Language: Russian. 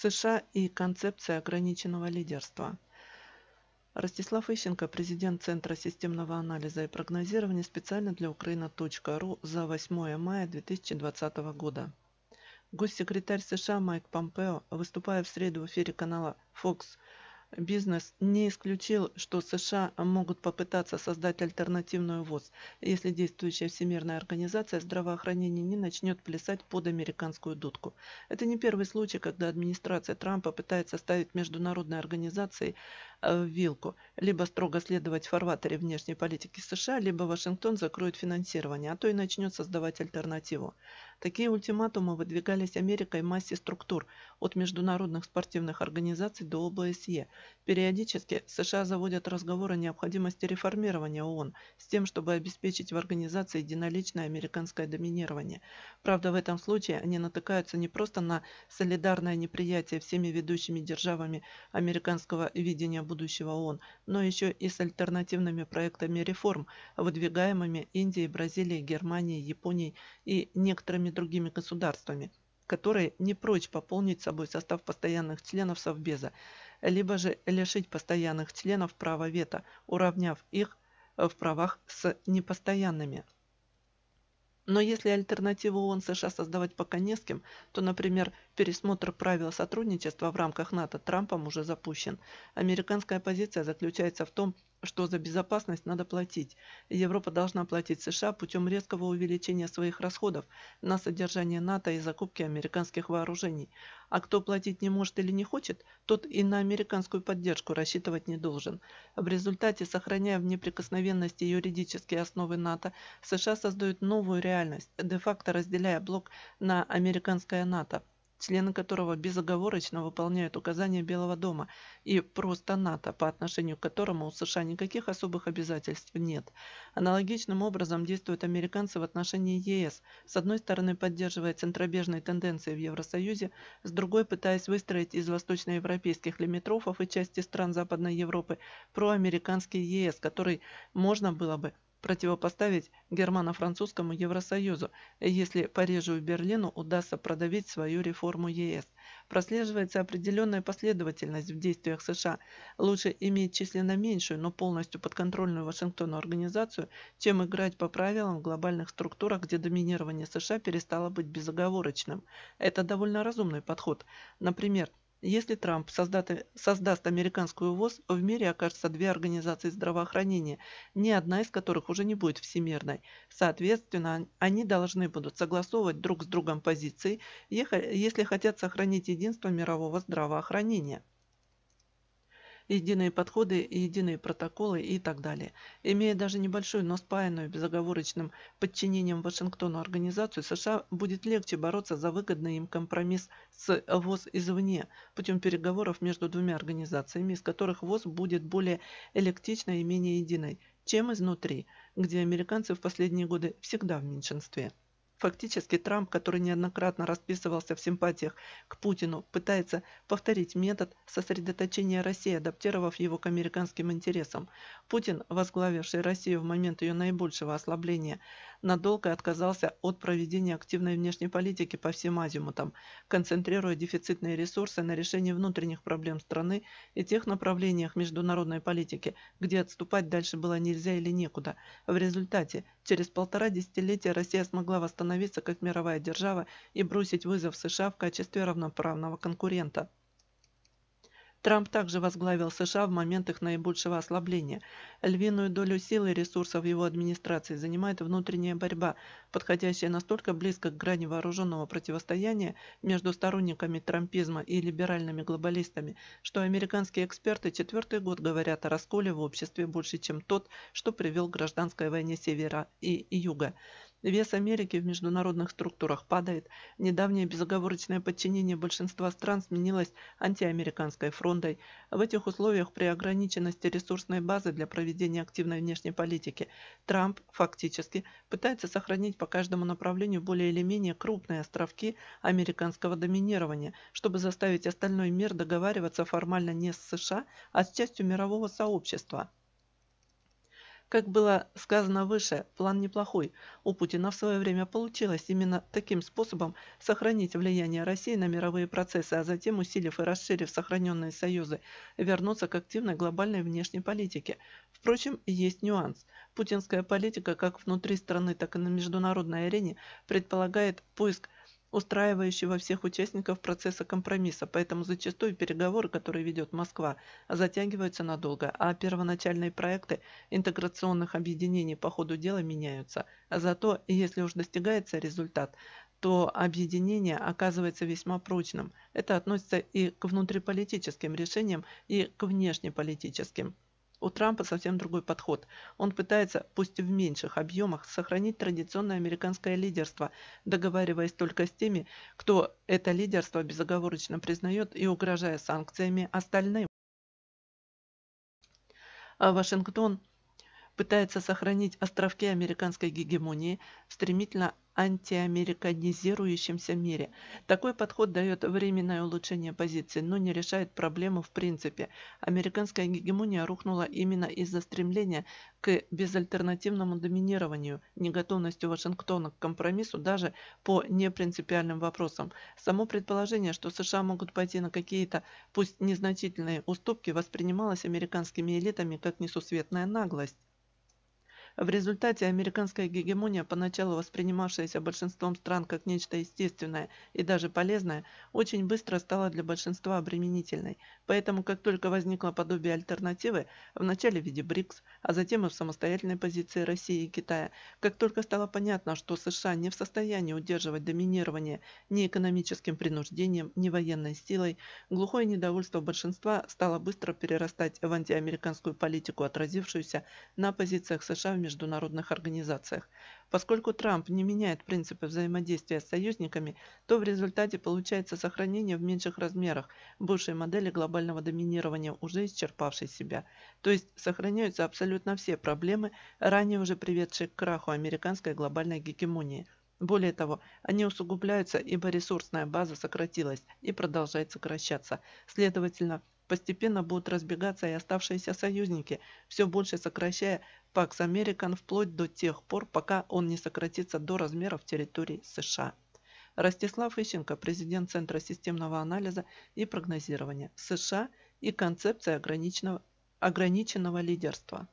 США и концепция ограниченного лидерства. Ростислав Ищенко, президент Центра системного анализа и прогнозирования специально для Украина.ру за 8 мая 2020 года. Госсекретарь США Майк Помпео, выступая в среду в эфире канала Fox бизнес не исключил, что США могут попытаться создать альтернативную ВОЗ, если действующая Всемирная организация здравоохранения не начнет плясать под американскую дудку. Это не первый случай, когда администрация Трампа пытается ставить международной организацией вилку. Либо строго следовать фарватере внешней политики США, либо Вашингтон закроет финансирование, а то и начнет создавать альтернативу. Такие ультиматумы выдвигались Америкой массе структур, от международных спортивных организаций до ОБСЕ. Периодически США заводят разговор о необходимости реформирования ООН с тем, чтобы обеспечить в организации единоличное американское доминирование. Правда, в этом случае они натыкаются не просто на солидарное неприятие всеми ведущими державами американского видения будущего ООН, но еще и с альтернативными проектами реформ, выдвигаемыми Индией, Бразилией, Германией, Японией и некоторыми другими государствами, которые не прочь пополнить собой состав постоянных членов Совбеза, либо же лишить постоянных членов права вето, уравняв их в правах с непостоянными. Но если альтернативу ООН США создавать пока не с кем, то, например, пересмотр правил сотрудничества в рамках НАТО Трампом уже запущен. Американская позиция заключается в том, что за безопасность надо платить. Европа должна платить США путем резкого увеличения своих расходов на содержание НАТО и закупки американских вооружений. А кто платить не может или не хочет, тот и на американскую поддержку рассчитывать не должен. В результате, сохраняя в неприкосновенности юридические основы НАТО, США создают новую реальность, де-факто разделяя блок на американское НАТО – члены которого безоговорочно выполняют указания Белого дома и просто НАТО, а по отношению к которому у США никаких особых обязательств нет. Аналогичным образом действуют американцы в отношении ЕС, с одной стороны поддерживая центробежные тенденции в Евросоюзе, с другой пытаясь выстроить из восточноевропейских лимитрофов и части стран Западной Европы проамериканский ЕС, который можно было бы противопоставить германо-французскому Евросоюзу, если Парижу и Берлину удастся продавить свою реформу ЕС. Прослеживается определенная последовательность в действиях США. Лучше иметь численно меньшую, но полностью подконтрольную Вашингтону организацию, чем играть по правилам в глобальных структурах, где доминирование США перестало быть безоговорочным. Это довольно разумный подход. Например, если Трамп создаст, создаст американскую ВОЗ, в мире окажется две организации здравоохранения, ни одна из которых уже не будет всемирной. Соответственно, они должны будут согласовывать друг с другом позиции, если хотят сохранить единство мирового здравоохранения единые подходы, единые протоколы и так далее. Имея даже небольшую, но спаянную безоговорочным подчинением Вашингтону организацию, США будет легче бороться за выгодный им компромисс с ВОЗ извне путем переговоров между двумя организациями, из которых ВОЗ будет более электичной и менее единой, чем изнутри, где американцы в последние годы всегда в меньшинстве. Фактически Трамп, который неоднократно расписывался в симпатиях к Путину, пытается повторить метод сосредоточения России, адаптировав его к американским интересам. Путин, возглавивший Россию в момент ее наибольшего ослабления, надолго отказался от проведения активной внешней политики по всем азимутам, концентрируя дефицитные ресурсы на решении внутренних проблем страны и тех направлениях международной политики, где отступать дальше было нельзя или некуда. В результате, через полтора десятилетия Россия смогла восстановиться как мировая держава и бросить вызов США в качестве равноправного конкурента. Трамп также возглавил США в момент их наибольшего ослабления. Львиную долю силы и ресурсов его администрации занимает внутренняя борьба, подходящая настолько близко к грани вооруженного противостояния между сторонниками трампизма и либеральными глобалистами, что американские эксперты четвертый год говорят о расколе в обществе больше, чем тот, что привел к гражданской войне Севера и Юга. Вес Америки в международных структурах падает, недавнее безоговорочное подчинение большинства стран сменилось антиамериканской фронтой. В этих условиях при ограниченности ресурсной базы для проведения активной внешней политики Трамп фактически пытается сохранить по каждому направлению более или менее крупные островки американского доминирования, чтобы заставить остальной мир договариваться формально не с США, а с частью мирового сообщества – как было сказано выше, план неплохой. У Путина в свое время получилось именно таким способом сохранить влияние России на мировые процессы, а затем, усилив и расширив сохраненные союзы, вернуться к активной глобальной внешней политике. Впрочем, есть нюанс. Путинская политика как внутри страны, так и на международной арене предполагает поиск устраивающего всех участников процесса компромисса, поэтому зачастую переговоры, которые ведет Москва, затягиваются надолго, а первоначальные проекты интеграционных объединений по ходу дела меняются. Зато, если уж достигается результат, то объединение оказывается весьма прочным. Это относится и к внутриполитическим решениям, и к внешнеполитическим у Трампа совсем другой подход. Он пытается, пусть и в меньших объемах, сохранить традиционное американское лидерство, договариваясь только с теми, кто это лидерство безоговорочно признает и угрожая санкциями остальным. А Вашингтон пытается сохранить островки американской гегемонии в стремительно антиамериканизирующемся мире. Такой подход дает временное улучшение позиции, но не решает проблему в принципе. Американская гегемония рухнула именно из-за стремления к безальтернативному доминированию, неготовностью Вашингтона к компромиссу даже по непринципиальным вопросам. Само предположение, что США могут пойти на какие-то, пусть незначительные, уступки воспринималось американскими элитами как несусветная наглость. В результате американская гегемония, поначалу воспринимавшаяся большинством стран как нечто естественное и даже полезное, очень быстро стала для большинства обременительной, поэтому как только возникло подобие альтернативы, вначале в виде БРИКС, а затем и в самостоятельной позиции России и Китая, как только стало понятно, что США не в состоянии удерживать доминирование ни экономическим принуждением, ни военной силой, глухое недовольство большинства стало быстро перерастать в антиамериканскую политику, отразившуюся на позициях США в международном международных организациях. Поскольку Трамп не меняет принципы взаимодействия с союзниками, то в результате получается сохранение в меньших размерах бывшей модели глобального доминирования, уже исчерпавшей себя. То есть сохраняются абсолютно все проблемы, ранее уже приведшие к краху американской глобальной гегемонии – более того, они усугубляются, ибо ресурсная база сократилась и продолжает сокращаться. Следовательно, постепенно будут разбегаться и оставшиеся союзники, все больше сокращая Pax American вплоть до тех пор, пока он не сократится до размеров территории США. Ростислав Ищенко, президент Центра системного анализа и прогнозирования США и концепция ограниченного, ограниченного лидерства.